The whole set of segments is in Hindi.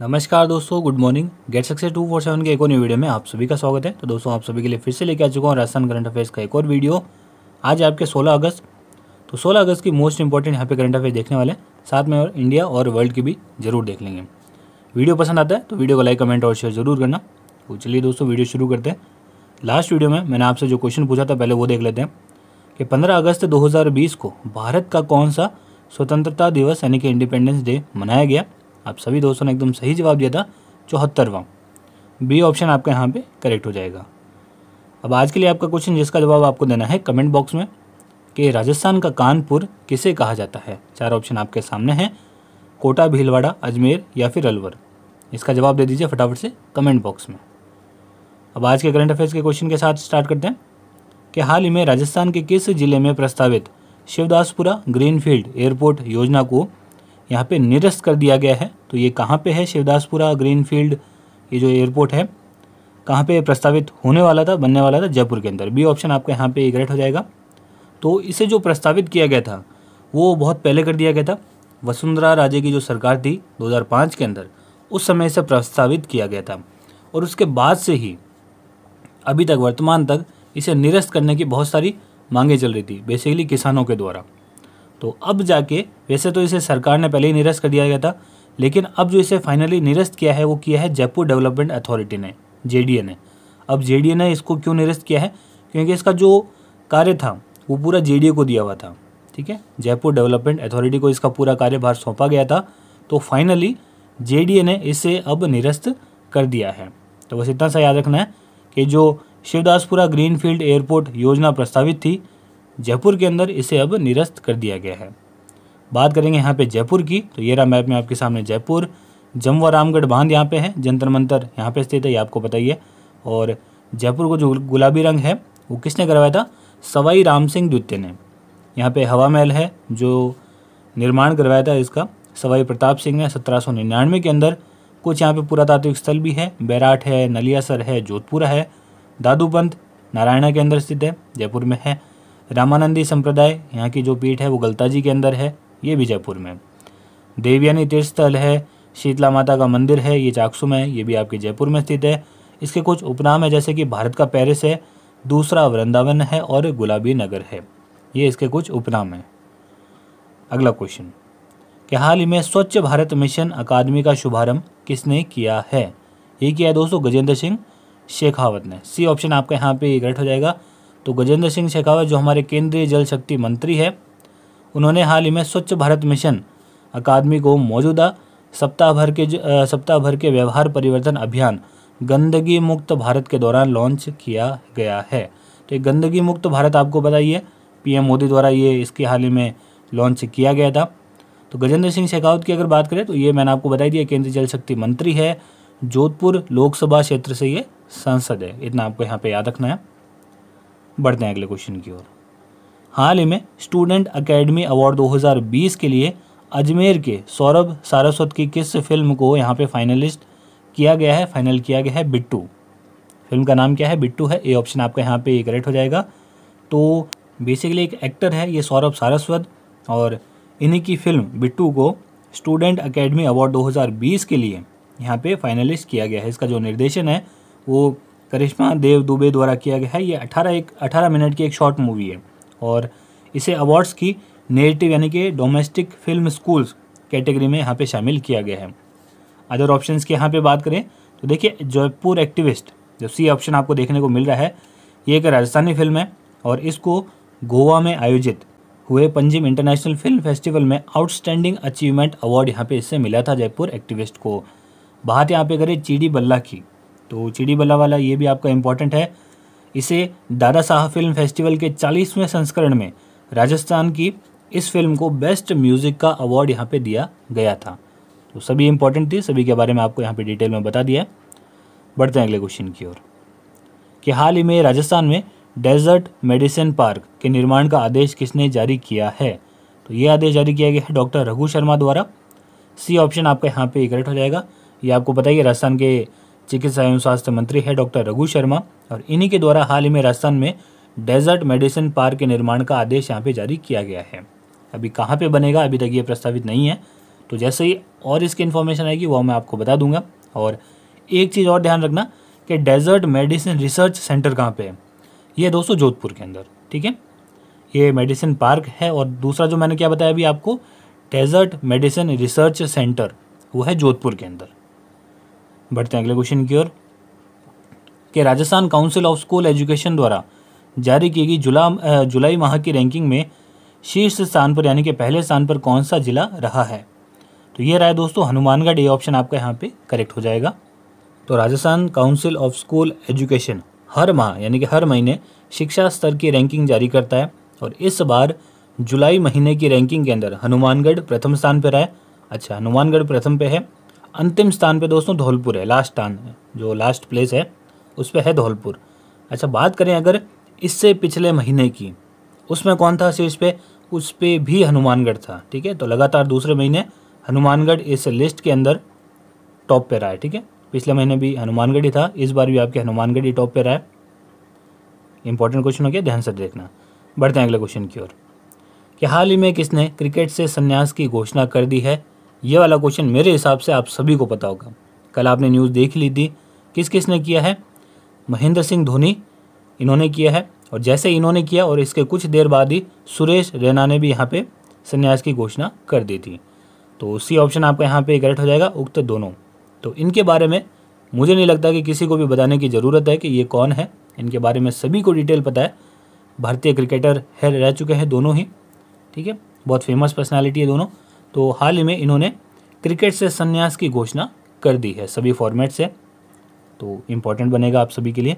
नमस्कार दोस्तों good morning get success two four seven के एक और न्यू वीडियो में आप सभी का स्वागत है तो दोस्तों आप सभी के लिए फिर से लेके आ चुका हूँ राजस्थान करंट अफेयर्स का एक और वीडियो आज आपके 16 अगस्त तो 16 अगस्त की मोस्ट इंपॉर्टेंट यहाँ पे करंट अफेयर देखने वाले हैं साथ में और इंडिया और वर्ल्ड की भी जरूर देख लेंगे वीडियो पसंद आता है तो वीडियो को लाइक कमेंट और शेयर जरूर करना तो चलिए दोस्तों वीडियो शुरू करते हैं लास्ट वीडियो में मैंने आपसे जो क्वेश्चन पूछा था पहले वो देख लेते हैं कि पंद्रह अगस्त दो को भारत का कौन सा स्वतंत्रता दिवस यानी कि इंडिपेंडेंस डे मनाया गया आप सभी दोस्तों ने एकदम सही जवाब दिया था चौहत्तरवां बी ऑप्शन आपका यहाँ पे करेक्ट हो जाएगा अब आज के लिए आपका क्वेश्चन जिसका जवाब आपको देना है कमेंट बॉक्स में कि राजस्थान का कानपुर किसे कहा जाता है चार ऑप्शन आपके सामने हैं कोटा भीलवाड़ा अजमेर या फिर अलवर इसका जवाब दे दीजिए फटाफट से कमेंट बॉक्स में अब आज के करंट अफेयर्स के क्वेश्चन के साथ स्टार्ट करते हैं कि हाल ही में राजस्थान के किस जिले में प्रस्तावित शिवदासपुरा ग्रीनफील्ड एयरपोर्ट योजना को यहाँ पे निरस्त कर दिया गया है तो ये कहाँ पे है शिवदासपुरा ग्रीनफील्ड ये जो एयरपोर्ट है कहाँ पे प्रस्तावित होने वाला था बनने वाला था जयपुर के अंदर बी ऑप्शन आपका यहाँ पे इग्रेट हो जाएगा तो इसे जो प्रस्तावित किया गया था वो बहुत पहले कर दिया गया था वसुंधरा राजे की जो सरकार थी दो के अंदर उस समय इसे प्रस्तावित किया गया था और उसके बाद से ही अभी तक वर्तमान तक इसे निरस्त करने की बहुत सारी मांगें चल रही थी बेसिकली किसानों के द्वारा तो अब जाके वैसे तो इसे सरकार ने पहले ही निरस्त कर दिया गया था लेकिन अब जो इसे फाइनली निरस्त किया है वो किया है जयपुर डेवलपमेंट अथॉरिटी ने जे ने अब जे ने इसको क्यों निरस्त किया है क्योंकि इसका जो कार्य था वो पूरा जे को दिया हुआ था ठीक है जयपुर डेवलपमेंट अथॉरिटी को इसका पूरा कार्यभार सौंपा गया था तो फाइनली जे ने इसे अब निरस्त कर दिया है तो बस इतना सा याद रखना है कि जो शिवदासपुरा ग्रीनफील्ड एयरपोर्ट योजना प्रस्तावित थी जयपुर के अंदर इसे अब निरस्त कर दिया गया है बात करेंगे यहाँ पे जयपुर की तो ये रहा मैप में आपके सामने जयपुर जमवा रामगढ़ बांध यहाँ पे है जंतर मंतर यहाँ पे स्थित है ये आपको पता ही है और जयपुर को जो गुलाबी रंग है वो किसने करवाया था सवाई राम सिंह द्वितीय ने यहाँ पे हवा महल है जो निर्माण करवाया था इसका सवाई प्रताप सिंह ने सत्रह के अंदर कुछ यहाँ पर पुरातात्विक स्थल भी है बैराट है नलियासर है जोधपुरा है दादू नारायणा के अंदर स्थित है जयपुर में है रामानंदी संप्रदाय यहाँ की जो पीठ है वो गलता के अंदर है ये भी जयपुर में देवयानी तीर्थस्थल है शीतला माता का मंदिर है ये चाकसू में ये भी आपके जयपुर में स्थित है इसके कुछ उपनाम है जैसे कि भारत का पेरिस है दूसरा वृंदावन है और गुलाबी नगर है ये इसके कुछ उपनाम हैं अगला क्वेश्चन कि हाल ही में स्वच्छ भारत मिशन अकादमी का शुभारंभ किसने किया है ये किया है दोस्तों गजेंद्र सिंह शेखावत ने सी ऑप्शन आपका यहाँ पे करेक्ट हो जाएगा तो गजेंद्र सिंह शेखावत जो हमारे केंद्रीय जल शक्ति मंत्री है उन्होंने हाल ही में स्वच्छ भारत मिशन अकादमी को मौजूदा सप्ताह भर के सप्ताह भर के व्यवहार परिवर्तन अभियान गंदगी मुक्त भारत के दौरान लॉन्च किया गया है तो ये गंदगी मुक्त भारत आपको बताइए पीएम मोदी द्वारा ये इसके हाल ही में लॉन्च किया गया था तो गजेंद्र सिंह शेखावत की अगर बात करें तो ये मैंने आपको बताई दिया केंद्रीय जल शक्ति मंत्री है जोधपुर लोकसभा क्षेत्र से ये सांसद है इतना आपको यहाँ पे याद रखना है बढ़ते हैं अगले क्वेश्चन की ओर हाल ही में स्टूडेंट अकेडमी अवार्ड 2020 के लिए अजमेर के सौरभ सारस्वत की किस फिल्म को यहाँ पे फाइनलिस्ट किया गया है फाइनल किया गया है बिट्टू फिल्म का नाम क्या है बिट्टू है ए ऑप्शन आपका यहाँ पे करेक्ट हो जाएगा तो बेसिकली एक एक्टर है ये सौरभ सारस्वत और इन्हीं की फिल्म बिट्टू को स्टूडेंट अकेडमी अवार्ड 2020 के लिए यहाँ पे फाइनलिस्ट किया गया है इसका जो निर्देशन है वो करिश्मा देव दुबे द्वारा किया गया है ये अठारह एक अठारह मिनट की एक शॉर्ट मूवी है और इसे अवार्ड्स की नेगेटिव यानी कि डोमेस्टिक फिल्म स्कूल्स कैटेगरी में यहाँ पे शामिल किया गया है अदर ऑप्शन की यहाँ पे बात करें तो देखिए जयपुर एक्टिविस्ट जो सी ऑप्शन आपको देखने को मिल रहा है ये एक राजस्थानी फिल्म है और इसको गोवा में आयोजित हुए पंजिम इंटरनेशनल फिल्म फेस्टिवल में आउटस्टैंडिंग अचीवमेंट अवार्ड यहाँ पे इससे मिला था जयपुर एक्टिविस्ट को बात यहाँ पे करें चीडी बल्ला की तो चिड़ी बल्ला वाला ये भी आपका इम्पॉर्टेंट है इसे दादा साहब फिल्म फेस्टिवल के चालीसवें संस्करण में राजस्थान की इस फिल्म को बेस्ट म्यूज़िक का अवार्ड यहाँ पे दिया गया था तो सभी इम्पोर्टेंट थी सभी के बारे में आपको यहाँ पे डिटेल में बता दिया बढ़ते हैं अगले क्वेश्चन की ओर कि हाल ही में राजस्थान में डेजर्ट मेडिसिन पार्क के निर्माण का आदेश किसने जारी किया है तो ये आदेश जारी किया गया है डॉक्टर रघु शर्मा द्वारा सी ऑप्शन आपका यहाँ पे करेक्ट हो जाएगा ये आपको पता ही है राजस्थान के चिकित्सा एवं स्वास्थ्य मंत्री है डॉक्टर रघु शर्मा और इन्हीं के द्वारा हाल ही में राजस्थान में डेजर्ट मेडिसिन पार्क के निर्माण का आदेश यहाँ पे जारी किया गया है अभी कहाँ पे बनेगा अभी तक ये प्रस्तावित नहीं है तो जैसे ही और इसकी इन्फॉर्मेशन आएगी वह मैं आपको बता दूंगा और एक चीज़ और ध्यान रखना कि डेजर्ट मेडिसिन रिसर्च सेंटर कहाँ पे है ये दोस्तों जोधपुर के अंदर ठीक है ये मेडिसिन पार्क है और दूसरा जो मैंने क्या बताया अभी आपको डेजर्ट मेडिसिन रिसर्च सेंटर वो है जोधपुर के अंदर बढ़ते हैं अगले क्वेश्चन की ओर कि Rajasthan council of school education द्वारा जारी की गई जुला जुलाई माह की रैंकिंग में शीर्ष स्थान पर यानी कि पहले स्थान पर कौन सा जिला रहा है तो ये रहा है दोस्तों हनुमानगढ़ ये ऑप्शन आपका यहाँ पे करेक्ट हो जाएगा तो Rajasthan council of school education हर माह यानी कि हर महीने शिक्षा स्तर की रैंकिंग जारी करता है और इस बार जुलाई महीने की रैंकिंग के अंदर हनुमानगढ़ प्रथम स्थान पर है अच्छा हनुमानगढ़ प्रथम पे है अंतिम स्थान पे दोस्तों धौलपुर है लास्ट स्थान जो लास्ट प्लेस है उस पर है धौलपुर अच्छा बात करें अगर इससे पिछले महीने की उसमें कौन था शीर्ष पे उस पर भी हनुमानगढ़ था ठीक है तो लगातार दूसरे महीने हनुमानगढ़ इस लिस्ट के अंदर टॉप पर रहा है ठीक है पिछले महीने भी हनुमानगढ़ ही था इस बार भी आपके हनुमानगढ़ ही टॉप पर रहा है इंपॉर्टेंट क्वेश्चन हो गया ध्यान से देखना बढ़ते हैं अगले क्वेश्चन की ओर कि हाल ही में किसने क्रिकेट से संन्यास की घोषणा कर दी है ये वाला क्वेश्चन मेरे हिसाब से आप सभी को पता होगा कल आपने न्यूज़ देख ली थी किस किस ने किया है महेंद्र सिंह धोनी इन्होंने किया है और जैसे इन्होंने किया और इसके कुछ देर बाद ही सुरेश रैना ने भी यहाँ पे संन्यास की घोषणा कर दी थी तो उसी ऑप्शन आपका यहाँ पे करेक्ट हो जाएगा उक्त दोनों तो इनके बारे में मुझे नहीं लगता कि किसी को भी बताने की ज़रूरत है कि ये कौन है इनके बारे में सभी को डिटेल पता है भारतीय क्रिकेटर है रह चुके हैं दोनों ही ठीक है बहुत फेमस पर्सनैलिटी है दोनों तो हाल ही में इन्होंने क्रिकेट से संन्यास की घोषणा कर दी है सभी फॉर्मेट से तो इम्पोर्टेंट बनेगा आप सभी के लिए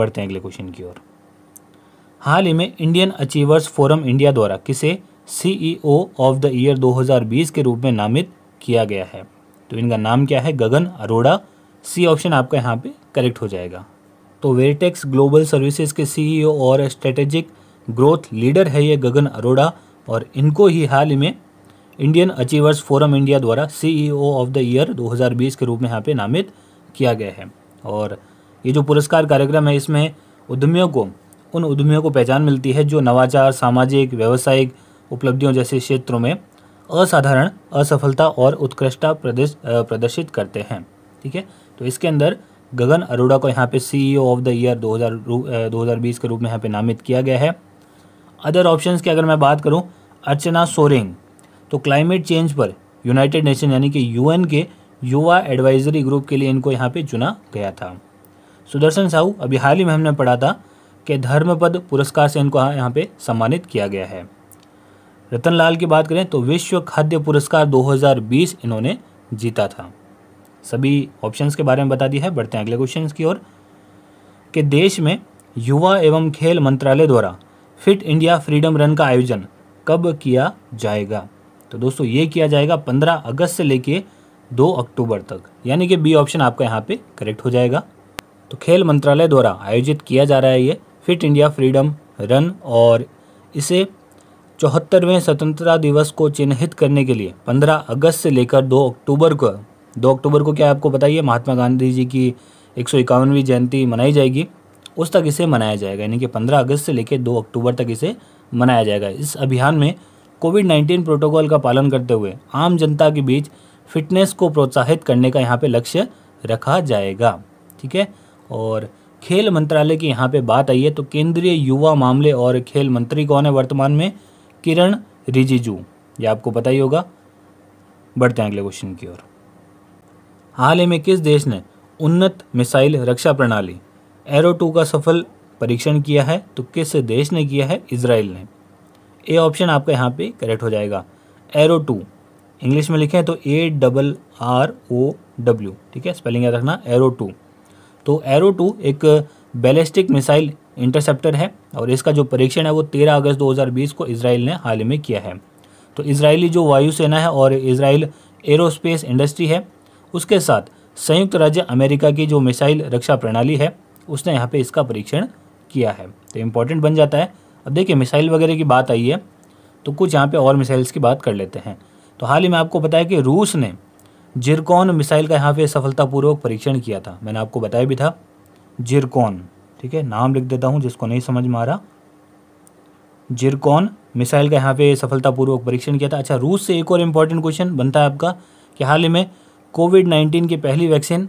बढ़ते हैं अगले क्वेश्चन की ओर हाल ही में इंडियन अचीवर्स फोरम इंडिया द्वारा किसे सीईओ ऑफ द ईयर 2020 के रूप में नामित किया गया है तो इनका नाम क्या है गगन अरोड़ा सी ऑप्शन आपका यहाँ पे करेक्ट हो जाएगा तो वेरिटेक्स ग्लोबल सर्विसेज के सीईओ e और स्ट्रेटेजिक ग्रोथ लीडर है ये गगन अरोड़ा और इनको ही हाल ही में इंडियन अचीवर्स फोरम इंडिया द्वारा सीईओ ऑफ द ईयर 2020 के रूप में यहाँ पे नामित किया गया है और ये जो पुरस्कार कार्यक्रम है इसमें उद्यमियों को उन उद्यमियों को पहचान मिलती है जो नवाचार सामाजिक व्यावसायिक उपलब्धियों जैसे क्षेत्रों में असाधारण असफलता और उत्कृष्टता प्रदर्शित करते हैं ठीक है तो इसके अंदर गगन अरोड़ा को यहाँ पे सीईओ ऑफ द ईयर 2000 2020 के रूप में यहाँ पे नामित किया गया है अदर ऑप्शंस की अगर मैं बात करूँ अर्चना सोरेंग तो क्लाइमेट चेंज पर यूनाइटेड नेशन यानी कि यूएन के युवा एडवाइजरी ग्रुप के लिए इनको यहाँ पे चुना गया था सुदर्शन साहू अभी हाल ही में हमने पढ़ा था कि धर्मपद पुरस्कार से इनको यहाँ पे सम्मानित किया गया है रतन लाल की बात करें तो विश्व खाद्य पुरस्कार 2020 इन्होंने जीता था सभी ऑप्शंस के बारे में बता दिया है बढ़ते हैं अगले क्वेश्चन की ओर कि देश में युवा एवं खेल मंत्रालय द्वारा फिट इंडिया फ्रीडम रन का आयोजन कब किया जाएगा तो दोस्तों ये किया जाएगा पंद्रह अगस्त से लेके दो अक्टूबर तक यानी कि बी ऑप्शन आपका यहाँ पे करेक्ट हो जाएगा तो खेल मंत्रालय द्वारा आयोजित किया जा रहा है ये फिट इंडिया फ्रीडम रन और इसे चौहत्तरवें स्वतंत्रता दिवस को चिन्हित करने के लिए 15 अगस्त से लेकर 2 अक्टूबर को 2 अक्टूबर को क्या आपको बताइए महात्मा गांधी जी की एक जयंती मनाई जाएगी उस तक इसे मनाया जाएगा यानी कि पंद्रह अगस्त से लेकर दो अक्टूबर तक इसे मनाया जाएगा इस अभियान में कोविड नाइन्टीन प्रोटोकॉल का पालन करते हुए आम जनता के बीच फिटनेस को प्रोत्साहित करने का यहाँ पे लक्ष्य रखा जाएगा ठीक है और खेल मंत्रालय की यहाँ पे बात आई है तो केंद्रीय युवा मामले और खेल मंत्री कौन है वर्तमान में किरण रिजिजू ये आपको पता ही होगा बढ़ते हैं अगले क्वेश्चन की ओर हाल ही में किस देश ने उन्नत मिसाइल रक्षा प्रणाली एरो टू का सफल परीक्षण किया है तो किस देश ने किया है इसराइल ने ए ऑप्शन आपका यहाँ पे करेक्ट हो जाएगा एरो टू इंग्लिश में लिखें तो A double R O W ठीक है स्पेलिंग याद रखना एरो टू तो एरो टू एक बैलिस्टिक मिसाइल इंटरसेप्टर है और इसका जो परीक्षण है वो 13 अगस्त 2020 को इसराइल ने हाल ही में किया है तो इसराइली जो वायुसेना है और इसराइल एरोस्पेस इंडस्ट्री है उसके साथ संयुक्त राज्य अमेरिका की जो मिसाइल रक्षा प्रणाली है उसने यहाँ पे इसका परीक्षण किया है तो इम्पोर्टेंट बन जाता है अब देखिए मिसाइल वगैरह की बात आई है तो कुछ यहाँ पे और मिसाइल्स की बात कर लेते हैं तो हाल ही में आपको बताया कि रूस ने जिरकॉन मिसाइल का यहाँ पे सफलतापूर्वक परीक्षण किया था मैंने आपको बताया भी था जिरकॉन ठीक है नाम लिख देता हूँ जिसको नहीं समझ में आ रहा जिरकॉन मिसाइल का यहाँ पे सफलतापूर्वक परीक्षण किया था अच्छा रूस से एक और इम्पॉर्टेंट क्वेश्चन बनता है आपका कि हाल ही में कोविड नाइन्टीन की पहली वैक्सीन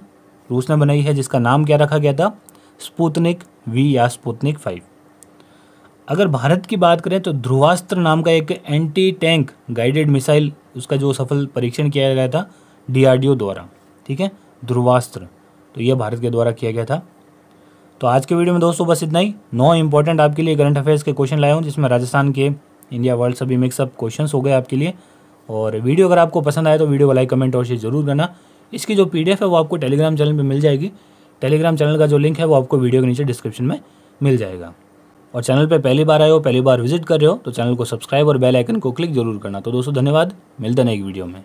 रूस ने बनाई है जिसका नाम क्या रखा गया था स्पुतनिक वी या स्पुतनिक फाइव अगर भारत की बात करें तो ध्रुवास्त्र नाम का एक एंटी टैंक गाइडेड मिसाइल उसका जो सफल परीक्षण किया गया था डीआरडीओ द्वारा ठीक है ध्रुवास्त्र तो यह भारत के द्वारा किया गया था तो आज के वीडियो में दोस्तों बस इतना ही नौ इंपॉर्टेंट आपके लिए करंट अफेयर्स के क्वेश्चन लाए हूँ जिसमें राजस्थान के इंडिया वर्ल्ड सभी मिक्सअप क्वेश्चन हो गए आपके लिए और वीडियो अगर आपको पसंद आए तो वीडियो को लाइक कमेंट और शेयर जरूर करना इसकी जो पी है वो आपको टेलीग्राम चैनल पर मिल जाएगी टेलीग्राम चैनल का जो लिंक है वो आपको वीडियो के नीचे डिस्क्रिप्शन में मिल जाएगा और चैनल पर पहली बार आए हो पहली बार विजिट कर रहे हो तो चैनल को सब्सक्राइब और बेल आइकन को क्लिक जरूर करना तो दोस्तों धन्यवाद मिलते हैं एक वीडियो में